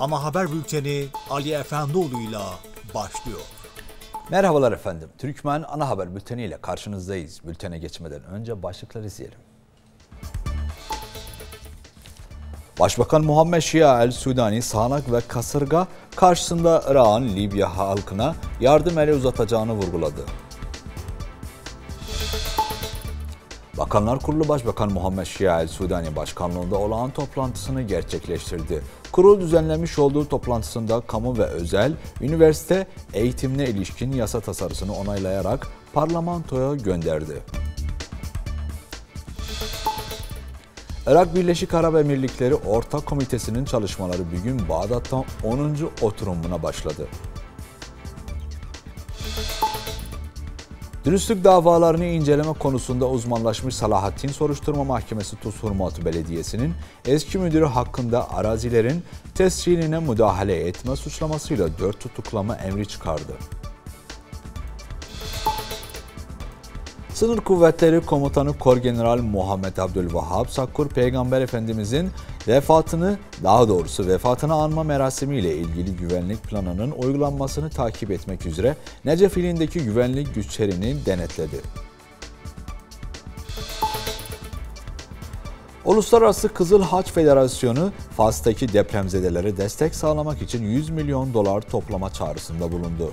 Ama haber bülteni Ali Efendioğlu'yla başlıyor. Merhabalar efendim. Türkmen ana haber bülteni ile karşınızdayız. Bültene geçmeden önce başlıkları izleyelim. Başbakan Muhammed Şia El Sudani sağanak ve kasırga karşısında Irak'ın Libya halkına yardım eli uzatacağını vurguladı. Bakanlar Kurulu Başbakan Muhammed Şia El Sudani başkanlığında olağan toplantısını gerçekleştirdi. Kurul düzenlemiş olduğu toplantısında kamu ve özel, üniversite eğitimle ilişkin yasa tasarısını onaylayarak parlamentoya gönderdi. Irak Birleşik Arap Emirlikleri Ortak Komitesi'nin çalışmaları bugün Bağdat'tan 10. oturumuna başladı. Dürüstlük davalarını inceleme konusunda uzmanlaşmış Salahattin Soruşturma Mahkemesi Tusurmat Belediyesi'nin eski müdürü hakkında arazilerin tesciline müdahale etme suçlamasıyla dört tutuklama emri çıkardı. Sınır Kuvvetleri Komutanı Korgeneral Muhammed Abdülvahhab Sakkur Peygamber Efendimizin vefatını daha doğrusu vefatını anma merasimiyle ilgili güvenlik planının uygulanmasını takip etmek üzere Necef ilindeki güvenlik güçlerini denetledi. Uluslararası Kızıl Haç Federasyonu Fas'taki depremzedelere destek sağlamak için 100 milyon dolar toplama çağrısında bulundu.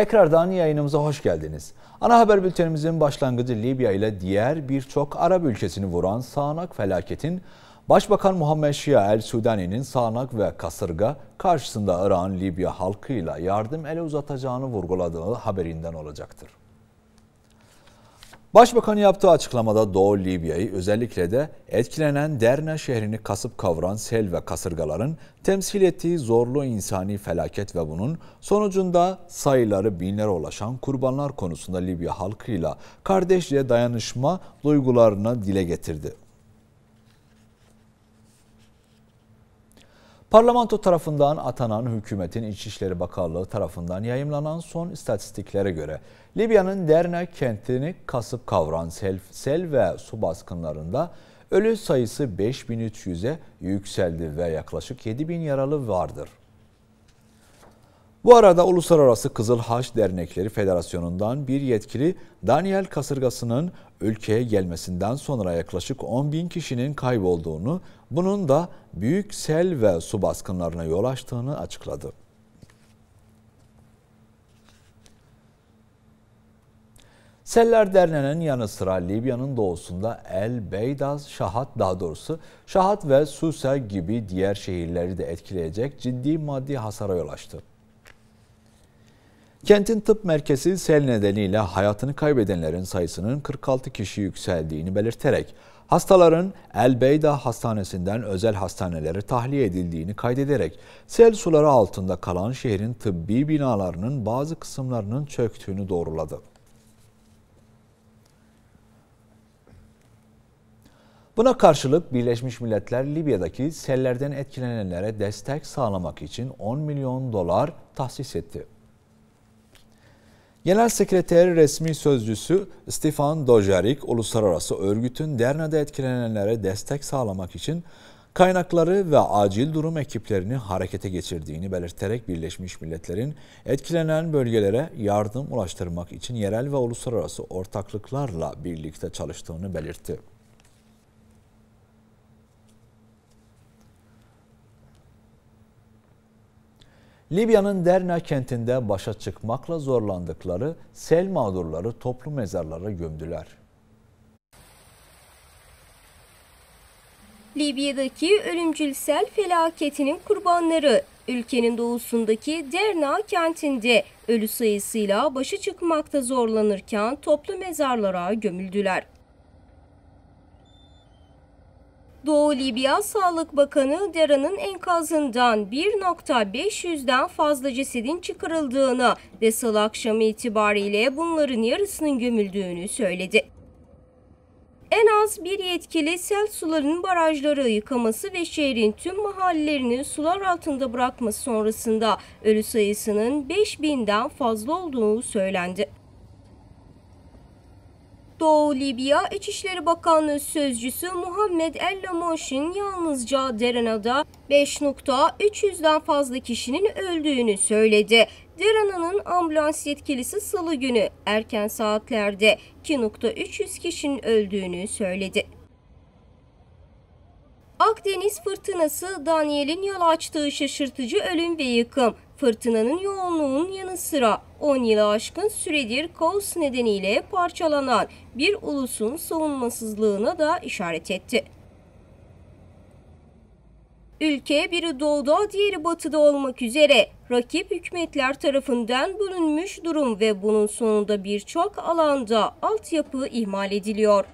Tekrardan yayınımıza hoş geldiniz. Ana haber bültenimizin başlangıcı Libya ile diğer birçok Arap ülkesini vuran sağanak felaketin Başbakan Muhammed Şia El Sudani'nin sağanak ve kasırga karşısında Irak'ın Libya halkıyla yardım ele uzatacağını vurguladığı haberinden olacaktır. Başbakan yaptığı açıklamada Doğu Libya'yı özellikle de etkilenen Derna şehrini kasıp kavuran sel ve kasırgaların temsil ettiği zorlu insani felaket ve bunun sonucunda sayıları binlere ulaşan kurbanlar konusunda Libya halkıyla kardeşliğe dayanışma duygularını dile getirdi. Parlamento tarafından atanan hükümetin İçişleri Bakanlığı tarafından yayımlanan son istatistiklere göre Libya'nın derne kentini kasıp kavran sel, sel ve su baskınlarında ölü sayısı 5300'e yükseldi ve yaklaşık 7000 yaralı vardır. Bu arada Uluslararası Kızıl Haç Dernekleri Federasyonu'ndan bir yetkili Daniel kasırgasının ülkeye gelmesinden sonra yaklaşık 10 bin kişinin kaybolduğunu, bunun da büyük sel ve su baskınlarına yol açtığını açıkladı. Seller derlenen yanı sıra Libya'nın doğusunda El Beydaz, Şahat daha doğrusu Şahat ve Susa gibi diğer şehirleri de etkileyecek ciddi maddi hasara yol açtı. Kentin tıp merkezi sel nedeniyle hayatını kaybedenlerin sayısının 46 kişi yükseldiğini belirterek hastaların El Elbeyda Hastanesi'nden özel hastanelere tahliye edildiğini kaydederek sel suları altında kalan şehrin tıbbi binalarının bazı kısımlarının çöktüğünü doğruladı. Buna karşılık Birleşmiş Milletler Libya'daki sellerden etkilenenlere destek sağlamak için 10 milyon dolar tahsis etti. Genel Sekreteri resmi sözcüsü Stefan Dojarik, uluslararası örgütün Derna'da etkilenenlere destek sağlamak için kaynakları ve acil durum ekiplerini harekete geçirdiğini belirterek Birleşmiş Milletler'in etkilenen bölgelere yardım ulaştırmak için yerel ve uluslararası ortaklıklarla birlikte çalıştığını belirtti. Libya'nın Derna kentinde başa çıkmakla zorlandıkları sel mağdurları toplu mezarlara gömdüler. Libya'daki ölümcül sel felaketinin kurbanları ülkenin doğusundaki Derna kentinde ölü sayısıyla başı çıkmakta zorlanırken toplu mezarlara gömüldüler. Doğu Libya Sağlık Bakanı Dera'nın enkazından 1.500'den fazla cesedin çıkarıldığını ve salı akşamı itibariyle bunların yarısının gömüldüğünü söyledi. En az bir yetkili sel sularının barajları yıkaması ve şehrin tüm mahallelerini sular altında bırakması sonrasında ölü sayısının 5000'den fazla olduğu söylendi. Doğu Libya İçişleri Bakanlığı Sözcüsü Muhammed El Lamoş'in yalnızca Derena'da 5.300'den fazla kişinin öldüğünü söyledi. Derana'nın ambulans yetkilisi salı günü erken saatlerde 2.300 kişinin öldüğünü söyledi. Akdeniz fırtınası Daniel'in yol açtığı şaşırtıcı ölüm ve yıkım Fırtınanın yoğunluğunun yanı sıra 10 yılı aşkın süredir kaos nedeniyle parçalanan bir ulusun savunmasızlığına da işaret etti. Ülke biri doğuda diğeri batıda olmak üzere rakip hükümetler tarafından bulunmuş durum ve bunun sonunda birçok alanda altyapı ihmal ediliyor.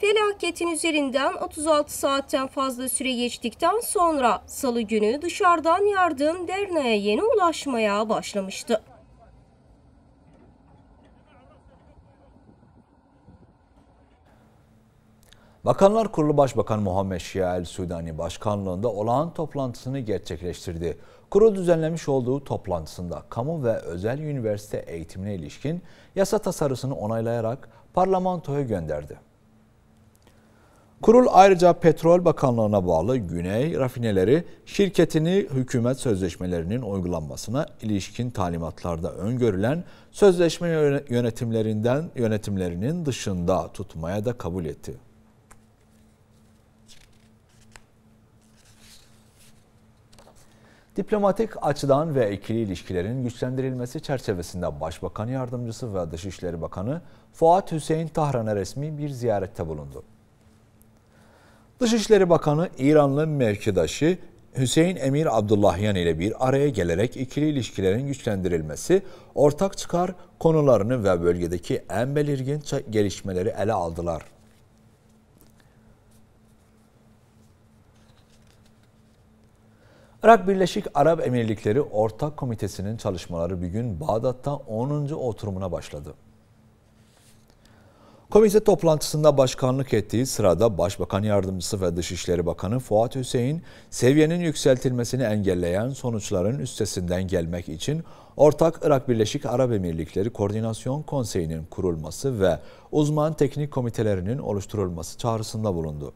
Felaketin üzerinden 36 saatten fazla süre geçtikten sonra salı günü dışarıdan yardım Derna'ya yeni ulaşmaya başlamıştı. Bakanlar Kurulu Başbakan Muhammed Şia El Sudani başkanlığında olağan toplantısını gerçekleştirdi. Kurul düzenlemiş olduğu toplantısında kamu ve özel üniversite eğitimine ilişkin yasa tasarısını onaylayarak parlamentoya gönderdi. Kurul ayrıca Petrol Bakanlığı'na bağlı Güney Rafineleri şirketini hükümet sözleşmelerinin uygulanmasına ilişkin talimatlarda öngörülen sözleşme yönetimlerinden yönetimlerinin dışında tutmaya da kabul etti. Diplomatik açıdan ve ikili ilişkilerin güçlendirilmesi çerçevesinde Başbakan Yardımcısı ve Dışişleri Bakanı Fuat Hüseyin Tahran'a resmi bir ziyarette bulundu. Dışişleri Bakanı İranlı mevkidaşı Hüseyin Emir Abdullahyan ile bir araya gelerek ikili ilişkilerin güçlendirilmesi, ortak çıkar konularını ve bölgedeki en belirgin gelişmeleri ele aldılar. Irak Birleşik Arap Emirlikleri Ortak Komitesi'nin çalışmaları bugün Bağdat'ta 10. oturumuna başladı. Komite toplantısında başkanlık ettiği sırada Başbakan Yardımcısı ve Dışişleri Bakanı Fuat Hüseyin, seviyenin yükseltilmesini engelleyen sonuçların üstesinden gelmek için Ortak Irak Birleşik Arap Emirlikleri Koordinasyon Konseyi'nin kurulması ve uzman teknik komitelerinin oluşturulması çağrısında bulundu.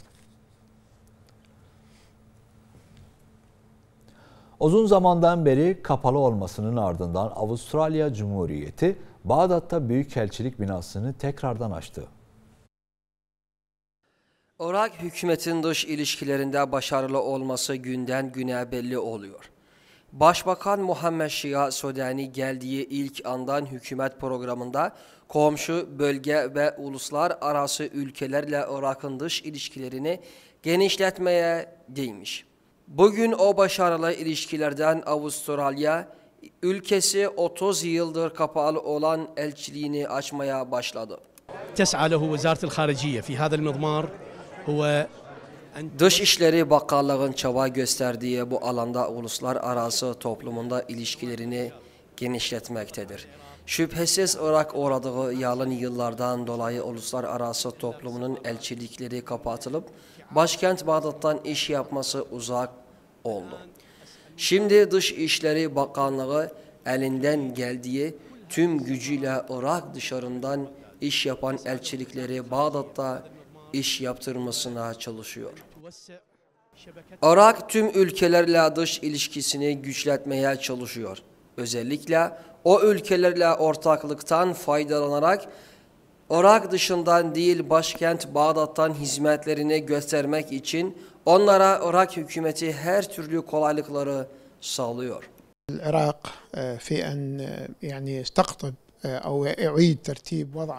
Uzun zamandan beri kapalı olmasının ardından Avustralya Cumhuriyeti Bağdat'ta Büyükelçilik binasını tekrardan açtı. Irak hükümetin dış ilişkilerinde başarılı olması günden güne belli oluyor. Başbakan Muhammed Şia Sudani geldiği ilk andan hükümet programında komşu, bölge ve uluslararası ülkelerle Irak'ın dış ilişkilerini genişletmeye değmiş. Bugün o başarılı ilişkilerden Avustralya, ülkesi 30 yıldır kapalı olan elçiliğini açmaya başladı. تسعى له وزارة الخارجية في هذا Dışişleri Bakanlığı'nın çaba gösterdiği bu alanda uluslararası toplumunda ilişkilerini genişletmektedir. Şüphesiz Irak uğradığı yalın yıllardan dolayı uluslararası toplumunun elçilikleri kapatılıp başkent Bağdat'tan iş yapması uzak oldu. Şimdi Dış İşleri Bakanlığı elinden geldiği tüm gücüyle Irak dışarından iş yapan elçilikleri Bağdat'ta iş yaptırmasına çalışıyor. Irak tüm ülkelerle dış ilişkisini güçletmeye çalışıyor. Özellikle o ülkelerle ortaklıktan faydalanarak Irak dışından değil başkent Bağdat'tan hizmetlerini göstermek için onlara Irak hükümeti her türlü kolaylıkları sağlıyor. العراق في أن يعني يستقطب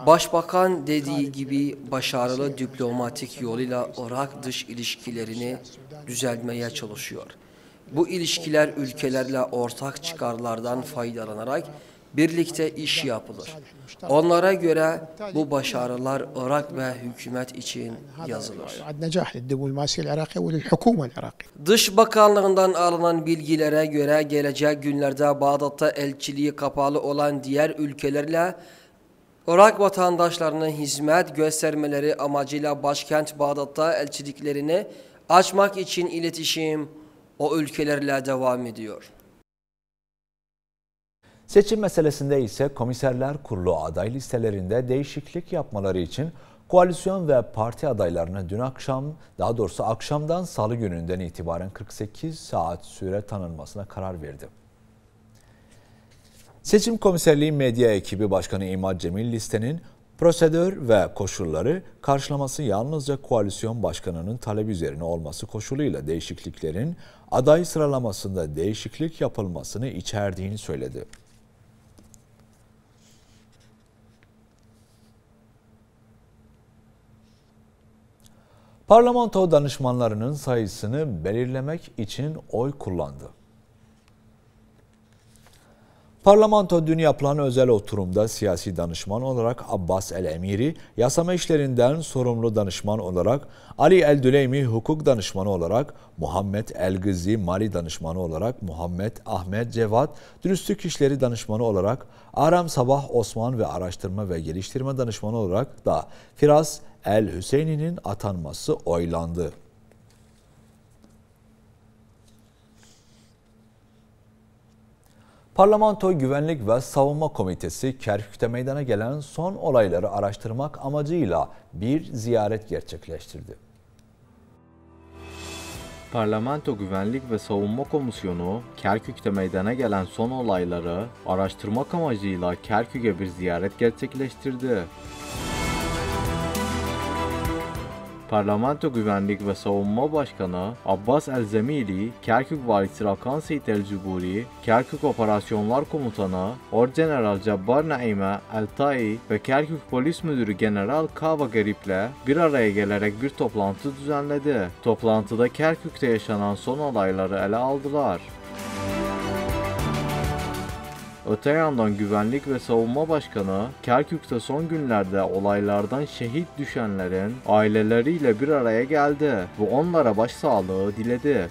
Başbakan dediği gibi başarılı şey. diplomatik yoluyla Irak dış ilişkilerini düzeltmeye çalışıyor. Bu ilişkiler ülkelerle ortak çıkarlardan faydalanarak birlikte iş yapılır. Onlara göre bu başarılar Irak ve hükümet için yazılır. Dış Bakanlığından alınan bilgilere göre gelecek günlerde Bağdat'ta elçiliği kapalı olan diğer ülkelerle Irak vatandaşlarının hizmet göstermeleri amacıyla başkent Bağdat'ta elçiliklerini açmak için iletişim o ülkelerle devam ediyor. Seçim meselesinde ise komiserler kurulu aday listelerinde değişiklik yapmaları için koalisyon ve parti adaylarına dün akşam daha doğrusu akşamdan salı gününden itibaren 48 saat süre tanınmasına karar verdi. Seçim Komiserliği Medya Ekibi Başkanı İmad Cemil listenin prosedür ve koşulları karşılaması yalnızca koalisyon başkanının talebi üzerine olması koşuluyla değişikliklerin aday sıralamasında değişiklik yapılmasını içerdiğini söyledi. parlamento danışmanlarının sayısını belirlemek için oy kullandı. Parlamento dün yapılan özel oturumda siyasi danışman olarak Abbas El Emiri, yasama işlerinden sorumlu danışman olarak, Ali El Düleymi hukuk danışmanı olarak, Muhammed El Gizi, mali danışmanı olarak, Muhammed Ahmet Cevat dürüstlük işleri danışmanı olarak, Aram Sabah Osman ve araştırma ve geliştirme danışmanı olarak da Firas El Hüseyin'in atanması oylandı. Parlamento Güvenlik ve Savunma Komitesi Kerkük'te meydana gelen son olayları araştırmak amacıyla bir ziyaret gerçekleştirdi. Parlamento Güvenlik ve Savunma Komisyonu Kerkük'te meydana gelen son olayları araştırmak amacıyla Kerkük'e bir ziyaret gerçekleştirdi. Parlamento Güvenlik ve Savunma Başkanı Abbas Elzemili, zemili Kerkük Valisi Rakan Seyit el Kerkük Operasyonlar Komutanı Orgeneral Cabbar Naime el ve Kerkük Polis Müdürü General Kava Garip'le bir araya gelerek bir toplantı düzenledi. Toplantıda Kerkük'te yaşanan son olayları ele aldılar. Öte yandan Güvenlik ve Savunma Başkanı Kerkük'te son günlerde olaylardan şehit düşenlerin aileleriyle bir araya geldi ve onlara başsağlığı diledi.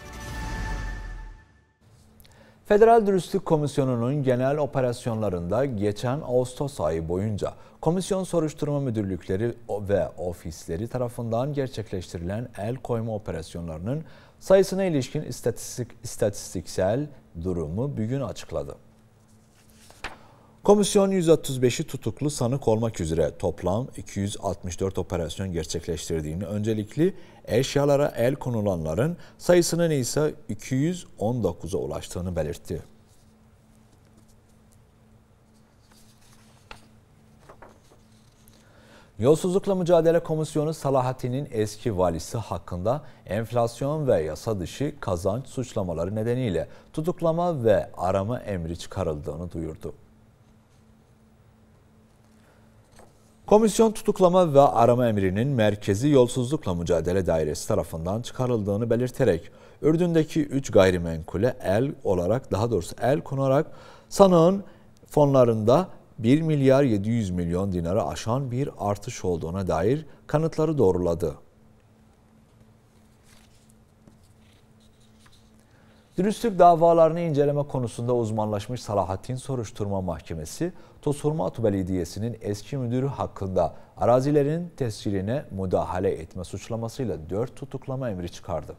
Federal Dürüstlük Komisyonu'nun genel operasyonlarında geçen Ağustos ayı boyunca komisyon soruşturma müdürlükleri ve ofisleri tarafından gerçekleştirilen el koyma operasyonlarının sayısına ilişkin istatistik, istatistiksel durumu bugün açıkladı. Komisyon 135'i tutuklu sanık olmak üzere toplam 264 operasyon gerçekleştirdiğini, öncelikli eşyalara el konulanların sayısının ise 219'a ulaştığını belirtti. Yolsuzlukla Mücadele Komisyonu Salahattin'in eski valisi hakkında enflasyon ve yasa dışı kazanç suçlamaları nedeniyle tutuklama ve arama emri çıkarıldığını duyurdu. Komisyon tutuklama ve arama emrinin Merkezi Yolsuzlukla Mücadele Dairesi tarafından çıkarıldığını belirterek Ürdün'deki 3 gayrimenkule el olarak daha doğrusu el konarak sanığın fonlarında 1 milyar 700 milyon dinarı aşan bir artış olduğuna dair kanıtları doğruladı. Dürüstlük davalarını inceleme konusunda uzmanlaşmış Salahattin Soruşturma Mahkemesi, Tosurma Belediyesi'nin eski müdürü hakkında arazilerin tesciline müdahale etme suçlamasıyla 4 tutuklama emri çıkardı.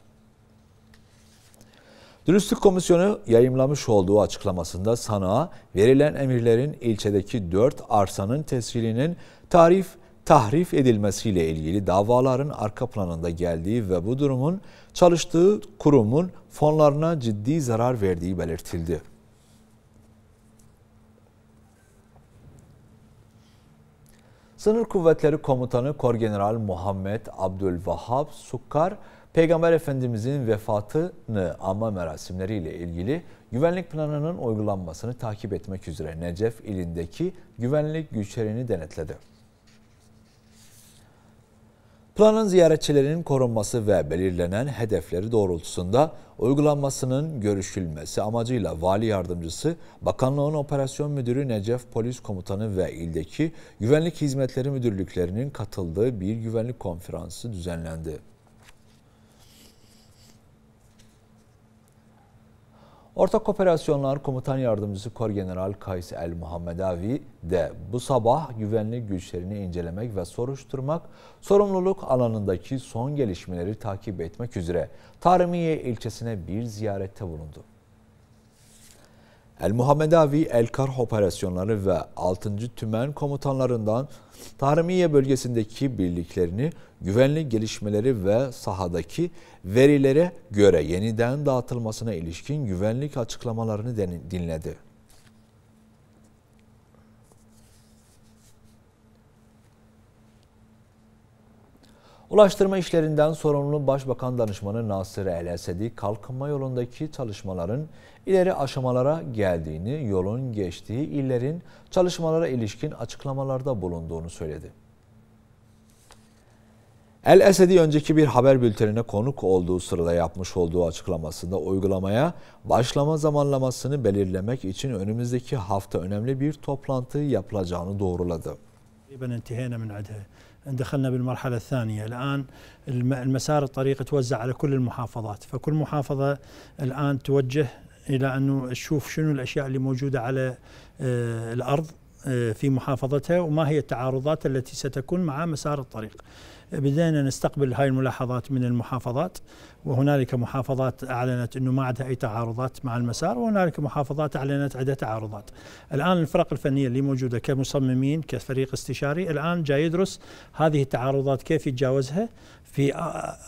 Dürüstlük Komisyonu yayımlamış olduğu açıklamasında sanığa verilen emirlerin ilçedeki 4 arsanın tescilinin tarif tahrif edilmesiyle ilgili davaların arka planında geldiği ve bu durumun çalıştığı kurumun fonlarına ciddi zarar verdiği belirtildi. Sınır Kuvvetleri Komutanı Korgeneral Muhammed Abdülvahhab Sukkar, Peygamber Efendimizin vefatını anma merasimleriyle ilgili güvenlik planının uygulanmasını takip etmek üzere Necef ilindeki güvenlik güçlerini denetledi. Kutlanan ziyaretçilerin korunması ve belirlenen hedefleri doğrultusunda uygulanmasının görüşülmesi amacıyla Vali Yardımcısı, Bakanlığın Operasyon Müdürü Necef Polis Komutanı ve ildeki Güvenlik Hizmetleri Müdürlüklerinin katıldığı bir güvenlik konferansı düzenlendi. Ortak Operasyonlar Komutan Yardımcısı Kor General Kays El Muhammedavi de bu sabah güvenlik güçlerini incelemek ve soruşturmak, sorumluluk alanındaki son gelişmeleri takip etmek üzere Tarımiye ilçesine bir ziyarette bulundu. El Muhammed Avi El Karh operasyonları ve 6. Tümen komutanlarından Tarimiye bölgesindeki birliklerini güvenli gelişmeleri ve sahadaki verilere göre yeniden dağıtılmasına ilişkin güvenlik açıklamalarını dinledi. Ulaştırma işlerinden sorumlu Başbakan Danışmanı Nasır El Esedi, kalkınma yolundaki çalışmaların ileri aşamalara geldiğini, yolun geçtiği illerin çalışmalara ilişkin açıklamalarda bulunduğunu söyledi. El Esedi önceki bir haber bültenine konuk olduğu sırada yapmış olduğu açıklamasında uygulamaya başlama zamanlamasını belirlemek için önümüzdeki hafta önemli bir toplantı yapılacağını doğruladı. دخلنا بالمرحلة الثانية الآن المسار الطريق توزع على كل المحافظات فكل محافظة الآن توجه الى انه نشوف شنو الاشياء اللي موجوده على آه، الارض آه، في محافظتها وما هي التعارضات التي ستكون مع مسار الطريق. بدينا نستقبل هاي الملاحظات من المحافظات وهنالك محافظات اعلنت انه ما عندها اي تعارضات مع المسار وهنالك محافظات اعلنت عندها تعارضات. الان الفرق الفنيه اللي موجوده كمصممين كفريق استشاري الان جاي يدرس هذه التعارضات كيف يتجاوزها في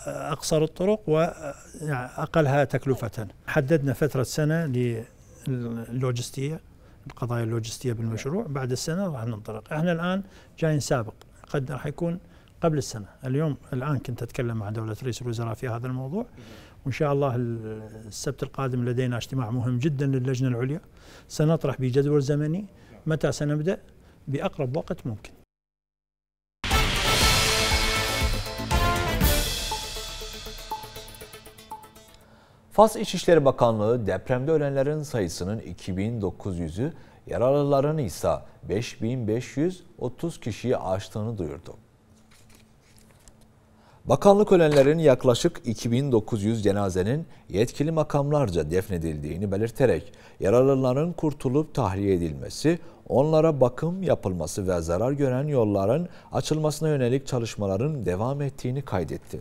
اقصر الطرق واقلها تكلفه. حددنا فتره سنه للوجستيه القضايا اللوجستيه بالمشروع بعد السنه راح ننطلق، احنا الان جاي نسابق قد راح يكون قبل السنة اليوم الآن كنت أتكلم مع دولة رئيس الوزراء في هذا الموضوع وإن شاء الله السبت القادم لدينا اجتماع مهم جدا للجنة العليا سنطرح بجدول زمني متى سنبدأ بأقرب وقت ممكن Fas İçişleri Bakanlığı depremde ölenlerin sayısının 2900'ü, yaralıların ise 5530 kişiyi aştığını duyurdu. Bakanlık ölenlerin yaklaşık 2900 cenazenin yetkili makamlarca defnedildiğini belirterek yaralıların kurtulup tahliye edilmesi, onlara bakım yapılması ve zarar gören yolların açılmasına yönelik çalışmaların devam ettiğini kaydetti.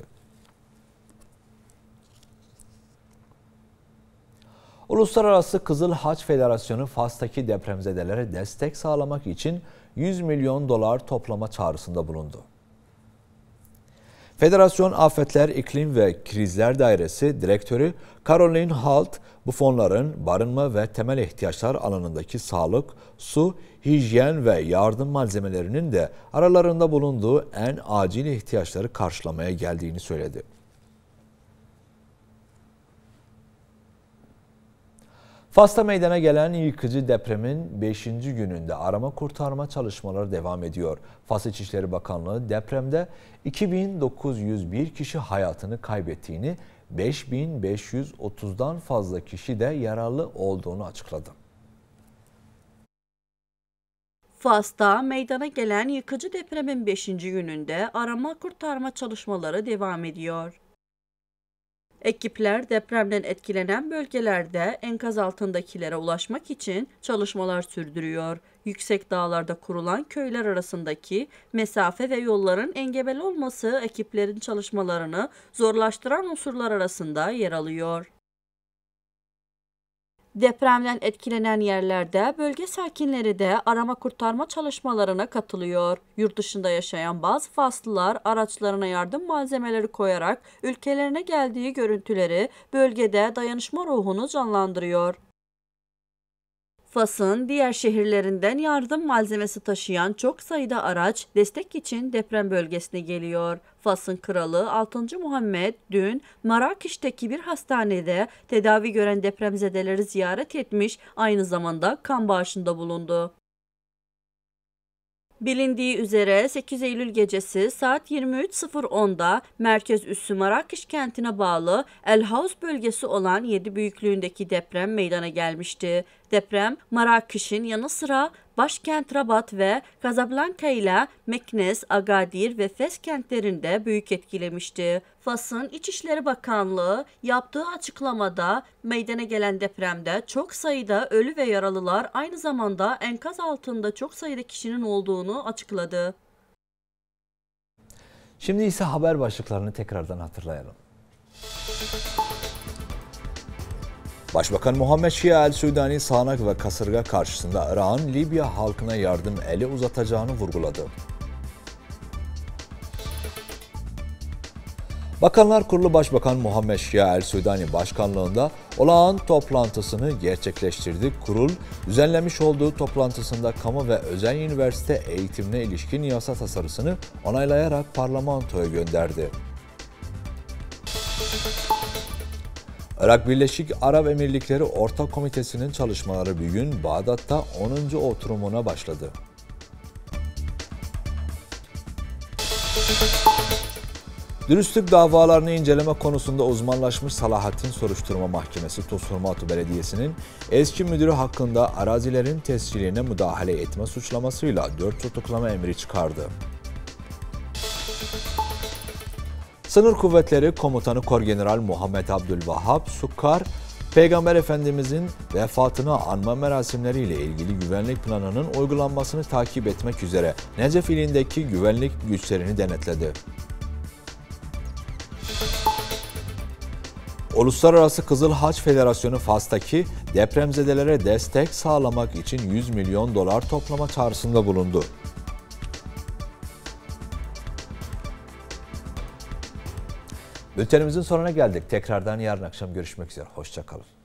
Uluslararası Kızıl Haç Federasyonu Fas'taki depremzedelere destek sağlamak için 100 milyon dolar toplama çağrısında bulundu. Federasyon Afetler, İklim ve Krizler Dairesi Direktörü Caroline Halt, bu fonların barınma ve temel ihtiyaçlar alanındaki sağlık, su, hijyen ve yardım malzemelerinin de aralarında bulunduğu en acil ihtiyaçları karşılamaya geldiğini söyledi. Fas'ta meydana gelen yıkıcı depremin 5. gününde arama kurtarma çalışmaları devam ediyor. Fas İçişleri Bakanlığı depremde 2901 kişi hayatını kaybettiğini, 5530'dan fazla kişi de yaralı olduğunu açıkladı. Fas'ta meydana gelen yıkıcı depremin 5. gününde arama kurtarma çalışmaları devam ediyor. Ekipler depremden etkilenen bölgelerde enkaz altındakilere ulaşmak için çalışmalar sürdürüyor. Yüksek dağlarda kurulan köyler arasındaki mesafe ve yolların engebel olması ekiplerin çalışmalarını zorlaştıran unsurlar arasında yer alıyor. Depremden etkilenen yerlerde bölge sakinleri de arama kurtarma çalışmalarına katılıyor. Yurt dışında yaşayan bazı faslılar araçlarına yardım malzemeleri koyarak ülkelerine geldiği görüntüleri bölgede dayanışma ruhunu canlandırıyor. Fas'ın diğer şehirlerinden yardım malzemesi taşıyan çok sayıda araç destek için deprem bölgesine geliyor. Fas'ın kralı 6. Muhammed dün Marrakeş'teki bir hastanede tedavi gören depremzedeleri ziyaret etmiş, aynı zamanda kan bağışında bulundu. Bilindiği üzere 8 Eylül gecesi saat 23:10'da merkez üssü Marrakeş kentine bağlı El Haus bölgesi olan 7 büyüklüğündeki deprem meydana gelmişti. Deprem Marrakeş'in yanı sıra başkent Rabat ve Casablanca ile Meknes, Agadir ve Fes kentlerinde büyük etkilemişti. Fas'ın İçişleri Bakanlığı yaptığı açıklamada meydana gelen depremde çok sayıda ölü ve yaralılar aynı zamanda enkaz altında çok sayıda kişinin olduğunu açıkladı. Şimdi ise haber başlıklarını tekrardan hatırlayalım. Müzik Başbakan Muhammed Şia El Sudani sağanak ve kasırga karşısında Irak'ın Libya halkına yardım eli uzatacağını vurguladı. Bakanlar Kurulu Başbakan Muhammed Şia El Sudani Başkanlığında olağan toplantısını gerçekleştirdi. Kurul düzenlemiş olduğu toplantısında kamu ve özel üniversite eğitimine ilişkin yasa tasarısını onaylayarak parlamentoya gönderdi. Irak Birleşik Arap Emirlikleri Ortak Komitesi'nin çalışmaları bir gün Bağdat'ta 10. oturumuna başladı. Dürüstlük davalarını inceleme konusunda uzmanlaşmış Salahattin Soruşturma Mahkemesi Tosurmatu Belediyesi'nin eski müdürü hakkında arazilerin tescilliğine müdahale etme suçlamasıyla 4 tutuklama emri çıkardı. Sınır Kuvvetleri Komutanı Korgeneral Muhammed Abdülvahhab Sukkar, Peygamber Efendimizin vefatını anma merasimleriyle ilgili güvenlik planının uygulanmasını takip etmek üzere Necef ilindeki güvenlik güçlerini denetledi. Uluslararası Kızıl Haç Federasyonu FAS'taki depremzedelere destek sağlamak için 100 milyon dolar toplama çağrısında bulundu. Bültenimizin sonuna geldik. Tekrardan yarın akşam görüşmek üzere. Hoşçakalın.